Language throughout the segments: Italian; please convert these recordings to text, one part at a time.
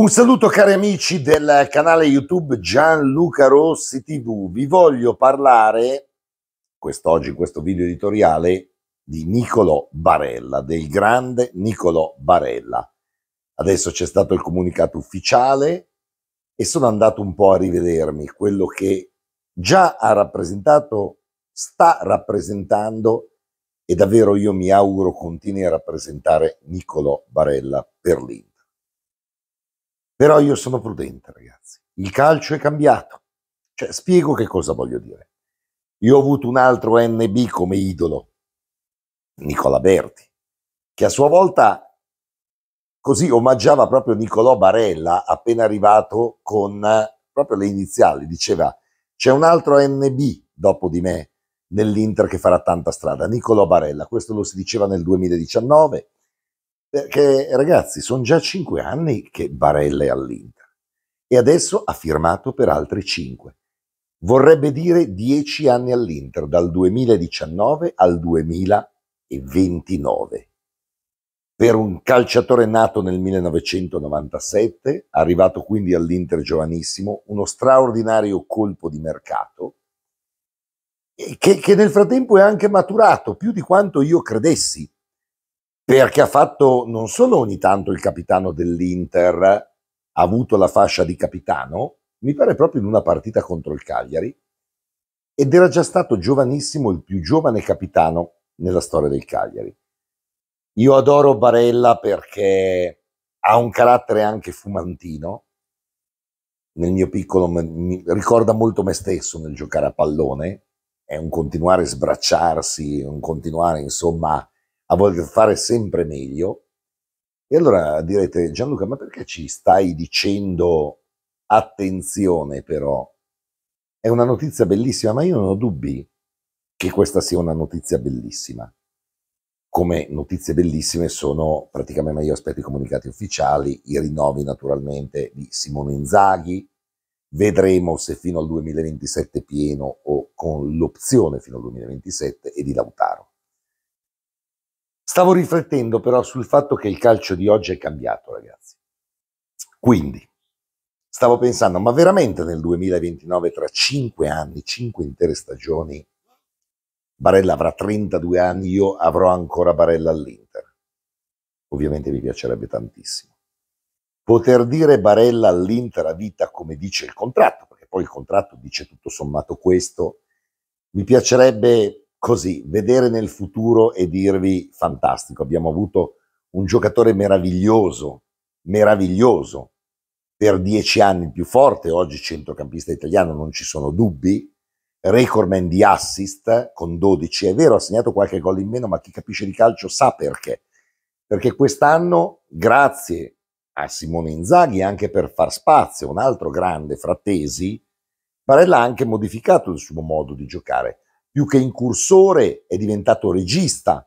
Un saluto cari amici del canale YouTube Gianluca Rossi TV. Vi voglio parlare quest'oggi in questo video editoriale di Niccolò Barella, del grande Niccolò Barella. Adesso c'è stato il comunicato ufficiale e sono andato un po' a rivedermi quello che già ha rappresentato, sta rappresentando e davvero io mi auguro continui a rappresentare Niccolò Barella per lì. Però io sono prudente, ragazzi. Il calcio è cambiato. Cioè, spiego che cosa voglio dire. Io ho avuto un altro NB come idolo, Nicola Berti, che a sua volta così omaggiava proprio Nicolò Barella, appena arrivato con proprio le iniziali. Diceva, c'è un altro NB dopo di me nell'Inter che farà tanta strada, Nicolò Barella. Questo lo si diceva nel 2019 perché ragazzi, sono già cinque anni che Barella è all'Inter e adesso ha firmato per altri cinque. Vorrebbe dire dieci anni all'Inter, dal 2019 al 2029. Per un calciatore nato nel 1997, arrivato quindi all'Inter giovanissimo, uno straordinario colpo di mercato che, che nel frattempo è anche maturato più di quanto io credessi perché ha fatto non solo ogni tanto il capitano dell'Inter, ha avuto la fascia di capitano, mi pare proprio in una partita contro il Cagliari, ed era già stato giovanissimo il più giovane capitano nella storia del Cagliari. Io adoro Barella perché ha un carattere anche fumantino, nel mio piccolo mi ricorda molto me stesso nel giocare a pallone, è un continuare a sbracciarsi, un continuare insomma a voler fare sempre meglio. E allora direte, Gianluca, ma perché ci stai dicendo attenzione però? È una notizia bellissima, ma io non ho dubbi che questa sia una notizia bellissima. Come notizie bellissime sono praticamente io aspetto i comunicati ufficiali, i rinnovi naturalmente di Simone Inzaghi, vedremo se fino al 2027 pieno o con l'opzione fino al 2027 e di Lautaro. Stavo riflettendo però sul fatto che il calcio di oggi è cambiato, ragazzi. Quindi, stavo pensando, ma veramente nel 2029, tra cinque anni, cinque intere stagioni, Barella avrà 32 anni, io avrò ancora Barella all'Inter. Ovviamente mi piacerebbe tantissimo. Poter dire Barella all'Inter a vita come dice il contratto, perché poi il contratto dice tutto sommato questo, mi piacerebbe così, vedere nel futuro e dirvi fantastico, abbiamo avuto un giocatore meraviglioso, meraviglioso, per dieci anni più forte, oggi centrocampista italiano, non ci sono dubbi, recordman di assist con 12, è vero ha segnato qualche gol in meno, ma chi capisce di calcio sa perché, perché quest'anno grazie a Simone Inzaghi anche per far spazio a un altro grande frattesi, Barella ha anche modificato il suo modo di giocare più che incursore è diventato regista.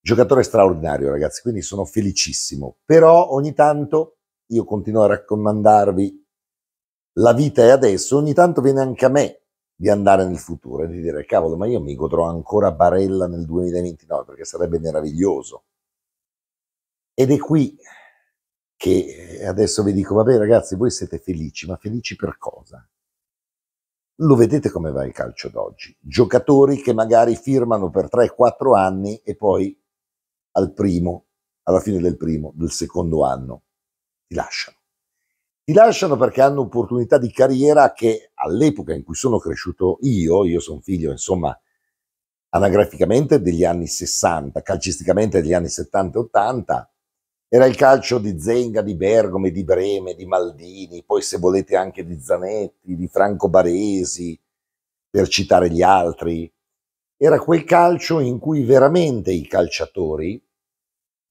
Giocatore straordinario, ragazzi, quindi sono felicissimo. Però ogni tanto io continuo a raccomandarvi la vita è adesso, ogni tanto viene anche a me di andare nel futuro e di dire cavolo, ma io mi godrò ancora Barella nel 2029 perché sarebbe meraviglioso. Ed è qui che eh, adesso vi dico, vabbè ragazzi, voi siete felici, ma felici per cosa? Lo vedete come va il calcio d'oggi? Giocatori che magari firmano per 3-4 anni e poi al primo, alla fine del primo, del secondo anno, ti lasciano. Ti lasciano perché hanno opportunità di carriera che all'epoca in cui sono cresciuto io, io sono figlio, insomma, anagraficamente degli anni 60, calcisticamente degli anni 70-80, era il calcio di Zenga, di Bergome, di Breme, di Maldini, poi se volete anche di Zanetti, di Franco Baresi, per citare gli altri. Era quel calcio in cui veramente i calciatori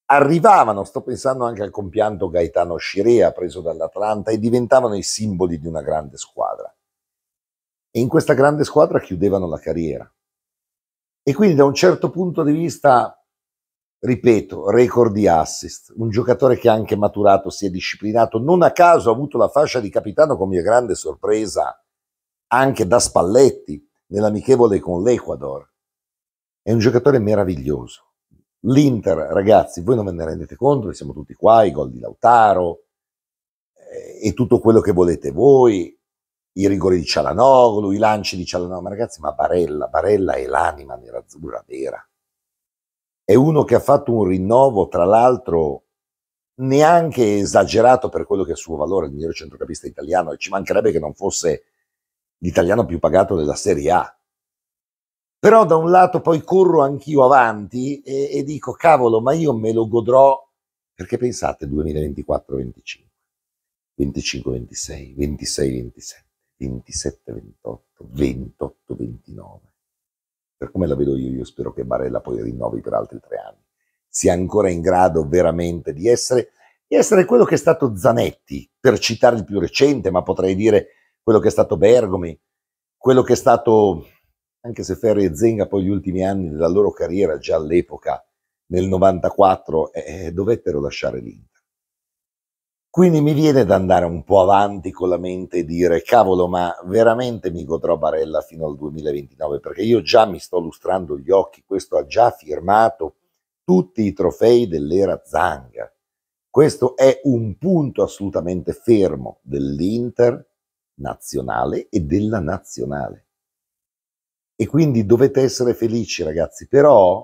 arrivavano, sto pensando anche al compianto Gaetano Scirea preso dall'Atlanta, e diventavano i simboli di una grande squadra. E in questa grande squadra chiudevano la carriera. E quindi da un certo punto di vista ripeto, record di assist, un giocatore che ha anche maturato, si è disciplinato, non a caso ha avuto la fascia di capitano con mia grande sorpresa anche da Spalletti nell'amichevole con l'Ecuador. È un giocatore meraviglioso. L'Inter, ragazzi, voi non ve ne rendete conto, siamo tutti qua, i gol di Lautaro eh, e tutto quello che volete voi, i rigori di Cialanoglu, i lanci di Cialanoglu, ma ragazzi, ma Barella, Barella è l'anima nerazzurra vera è uno che ha fatto un rinnovo, tra l'altro, neanche esagerato per quello che è il suo valore, il migliore centrocampista italiano, e ci mancherebbe che non fosse l'italiano più pagato della Serie A. Però da un lato poi corro anch'io avanti e, e dico, cavolo, ma io me lo godrò, perché pensate 2024-25, 25-26, 26-27, 27-28, 28-29 per come la vedo io, io spero che Barella poi rinnovi per altri tre anni, sia ancora in grado veramente di essere, di essere quello che è stato Zanetti, per citare il più recente, ma potrei dire quello che è stato Bergomi, quello che è stato, anche se Ferri e Zenga poi gli ultimi anni della loro carriera, già all'epoca, nel 94, eh, eh, dovettero lasciare l'Inter quindi mi viene da andare un po' avanti con la mente e dire cavolo, ma veramente mi godrò Barella fino al 2029 perché io già mi sto lustrando gli occhi, questo ha già firmato tutti i trofei dell'era Zanga. Questo è un punto assolutamente fermo dell'Inter nazionale e della nazionale. E quindi dovete essere felici ragazzi, però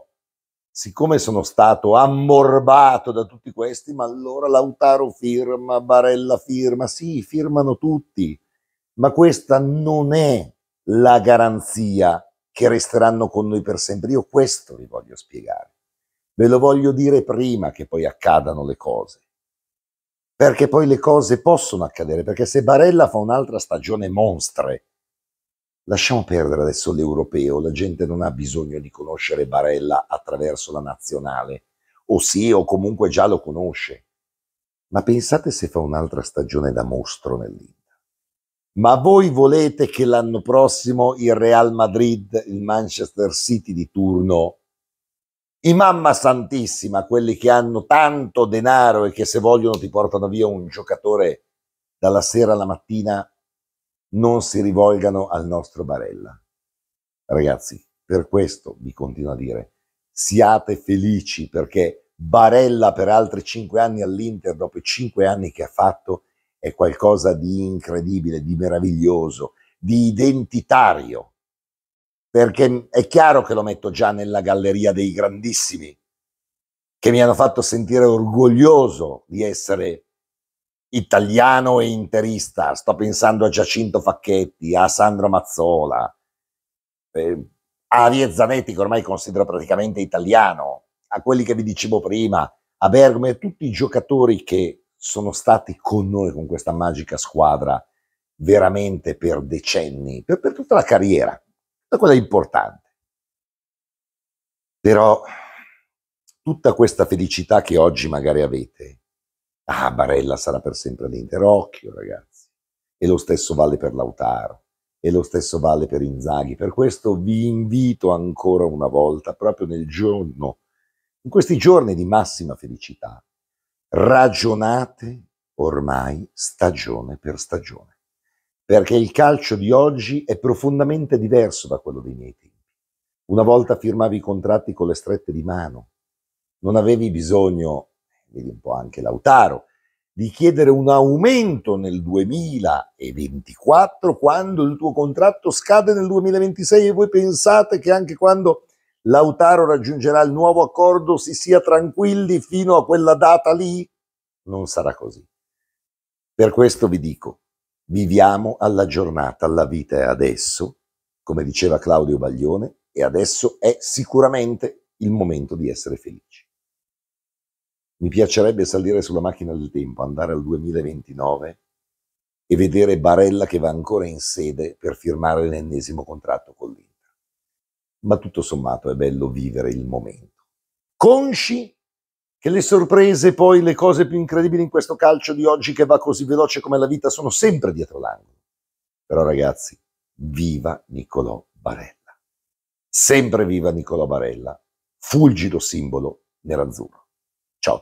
siccome sono stato ammorbato da tutti questi, ma allora Lautaro firma, Barella firma, sì, firmano tutti, ma questa non è la garanzia che resteranno con noi per sempre. Io questo vi voglio spiegare. Ve lo voglio dire prima che poi accadano le cose. Perché poi le cose possono accadere, perché se Barella fa un'altra stagione monstre, Lasciamo perdere adesso l'europeo, la gente non ha bisogno di conoscere Barella attraverso la nazionale, o sì, o comunque già lo conosce. Ma pensate se fa un'altra stagione da mostro nell'Inter. Ma voi volete che l'anno prossimo il Real Madrid, il Manchester City di turno, i mamma santissima, quelli che hanno tanto denaro e che se vogliono ti portano via un giocatore dalla sera alla mattina, non si rivolgano al nostro Barella. Ragazzi, per questo vi continuo a dire, siate felici perché Barella per altri cinque anni all'Inter, dopo i cinque anni che ha fatto, è qualcosa di incredibile, di meraviglioso, di identitario. Perché è chiaro che lo metto già nella galleria dei grandissimi, che mi hanno fatto sentire orgoglioso di essere italiano e interista, sto pensando a Giacinto Facchetti, a Sandro Mazzola, eh, a Ariel Zanetti che ormai considero praticamente italiano, a quelli che vi dicevo prima, a Bergman, a tutti i giocatori che sono stati con noi, con questa magica squadra, veramente per decenni, per, per tutta la carriera, tutta quella importante. Però tutta questa felicità che oggi magari avete, Ah, Barella sarà per sempre all'Inter, occhio ragazzi. E lo stesso vale per Lautaro, e lo stesso vale per Inzaghi. Per questo vi invito ancora una volta, proprio nel giorno, in questi giorni di massima felicità, ragionate ormai stagione per stagione, perché il calcio di oggi è profondamente diverso da quello dei miei tempi. Una volta firmavi i contratti con le strette di mano, non avevi bisogno vedi un po' anche Lautaro, di chiedere un aumento nel 2024 quando il tuo contratto scade nel 2026 e voi pensate che anche quando Lautaro raggiungerà il nuovo accordo si sia tranquilli fino a quella data lì? Non sarà così. Per questo vi dico, viviamo alla giornata, alla vita è adesso, come diceva Claudio Baglione, e adesso è sicuramente il momento di essere felici. Mi piacerebbe salire sulla macchina del tempo, andare al 2029 e vedere Barella che va ancora in sede per firmare l'ennesimo contratto con l'Inter. Ma tutto sommato è bello vivere il momento. Consci che le sorprese, poi le cose più incredibili in questo calcio di oggi che va così veloce come la vita sono sempre dietro l'angolo. Però ragazzi, viva Niccolò Barella. Sempre viva Niccolò Barella, fulgido simbolo nerazzurro. Tchau.